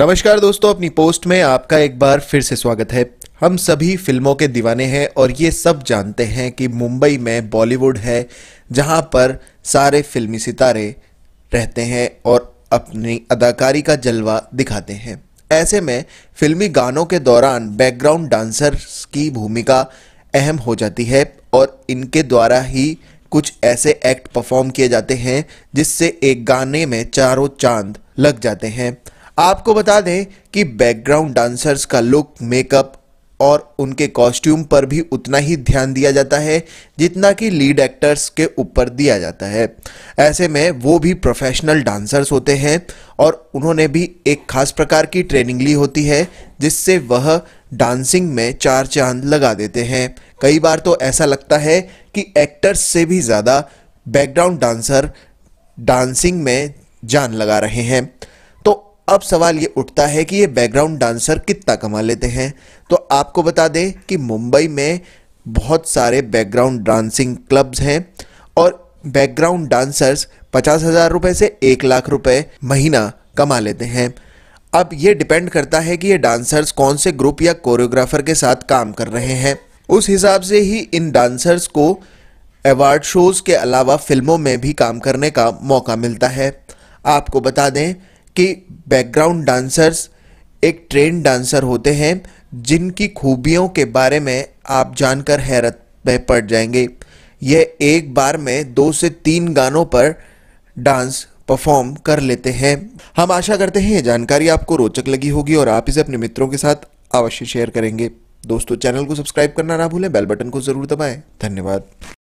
नमस्कार दोस्तों अपनी पोस्ट में आपका एक बार फिर से स्वागत है हम सभी फिल्मों के दीवाने हैं और ये सब जानते हैं कि मुंबई में बॉलीवुड है जहां पर सारे फिल्मी सितारे रहते हैं और अपनी अदाकारी का जलवा दिखाते हैं ऐसे में फिल्मी गानों के दौरान बैकग्राउंड डांसर्स की भूमिका अहम हो जाती है और इनके द्वारा ही कुछ ऐसे एक्ट परफॉर्म किए जाते हैं जिससे एक गाने में चारों चांद लग जाते हैं आपको बता दें कि बैकग्राउंड डांसर्स का लुक मेकअप और उनके कॉस्ट्यूम पर भी उतना ही ध्यान दिया जाता है जितना कि लीड एक्टर्स के ऊपर दिया जाता है ऐसे में वो भी प्रोफेशनल डांसर्स होते हैं और उन्होंने भी एक खास प्रकार की ट्रेनिंग ली होती है जिससे वह डांसिंग में चार चांद लगा देते हैं कई बार तो ऐसा लगता है कि एक्टर्स से भी ज़्यादा बैकग्राउंड डांसर डांसिंग में जान लगा रहे हैं अब सवाल ये उठता है कि ये बैकग्राउंड डांसर कितना कमा लेते हैं तो आपको बता दें कि मुंबई में बहुत सारे बैकग्राउंड डांसिंग क्लब्स हैं और बैकग्राउंड डांसर्स पचास हज़ार रुपये से एक लाख रुपए महीना कमा लेते हैं अब ये डिपेंड करता है कि ये डांसर्स कौन से ग्रुप या कोरियोग्राफर के साथ काम कर रहे हैं उस हिसाब से ही इन डांसर्स को अवार्ड शोज़ के अलावा फिल्मों में भी काम करने का मौका मिलता है आपको बता दें कि बैकग्राउंड डांसर्स एक ट्रेन डांसर होते हैं जिनकी खूबियों के बारे में आप जानकर हैरत में पड़ जाएंगे यह एक बार में दो से तीन गानों पर डांस परफॉर्म कर लेते हैं हम आशा करते हैं ये जानकारी आपको रोचक लगी होगी और आप इसे अपने मित्रों के साथ अवश्य शेयर करेंगे दोस्तों चैनल को सब्सक्राइब करना ना भूलें बेल बटन को जरूर दबाएं धन्यवाद